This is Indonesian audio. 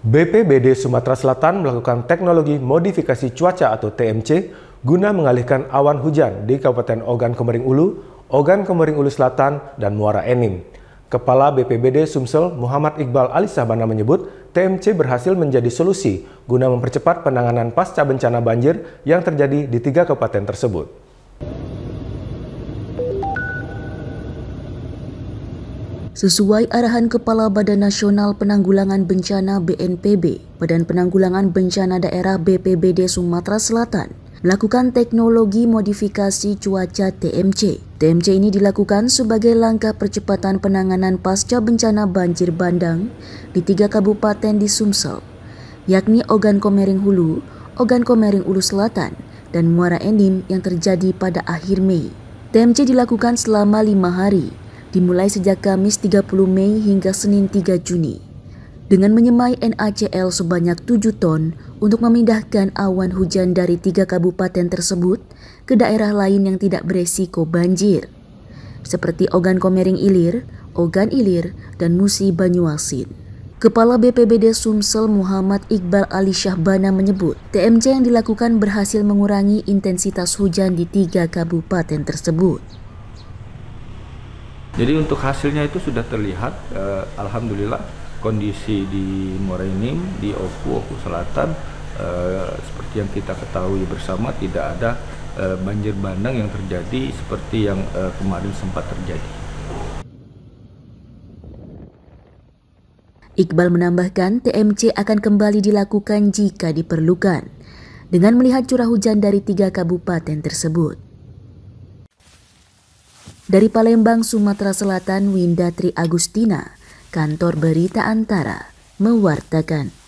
BPBD Sumatera Selatan melakukan teknologi modifikasi cuaca atau TMC guna mengalihkan awan hujan di Kabupaten Ogan Komering Ulu, Ogan Komering Ulu Selatan, dan Muara Enim. Kepala BPBD Sumsel Muhammad Iqbal Ali Sabana menyebut TMC berhasil menjadi solusi guna mempercepat penanganan pasca bencana banjir yang terjadi di tiga kabupaten tersebut. Sesuai arahan Kepala Badan Nasional Penanggulangan Bencana BNPB, Badan Penanggulangan Bencana Daerah BPBD Sumatera Selatan melakukan teknologi modifikasi cuaca TMC. TMC ini dilakukan sebagai langkah percepatan penanganan pasca bencana banjir bandang di tiga kabupaten di Sumsel, yakni Ogan Komering Hulu, Ogan Komering Ulu Selatan, dan Muara Enim yang terjadi pada akhir Mei. TMC dilakukan selama lima hari dimulai sejak Kamis 30 Mei hingga Senin 3 Juni dengan menyemai NaCl sebanyak 7 ton untuk memindahkan awan hujan dari tiga kabupaten tersebut ke daerah lain yang tidak beresiko banjir, seperti Ogan Komering Ilir, Ogan Ilir, dan Musi Banyuasin. Kepala BPBD Sumsel Muhammad Iqbal Ali Syahbana menyebut, TMC yang dilakukan berhasil mengurangi intensitas hujan di tiga kabupaten tersebut. Jadi untuk hasilnya itu sudah terlihat, eh, alhamdulillah kondisi di Morenim, di Oku, Oku Selatan eh, seperti yang kita ketahui bersama tidak ada eh, banjir bandang yang terjadi seperti yang eh, kemarin sempat terjadi. Iqbal menambahkan TMC akan kembali dilakukan jika diperlukan dengan melihat curah hujan dari tiga kabupaten tersebut. Dari Palembang, Sumatera Selatan, Winda Tri Agustina, kantor berita Antara, mewartakan.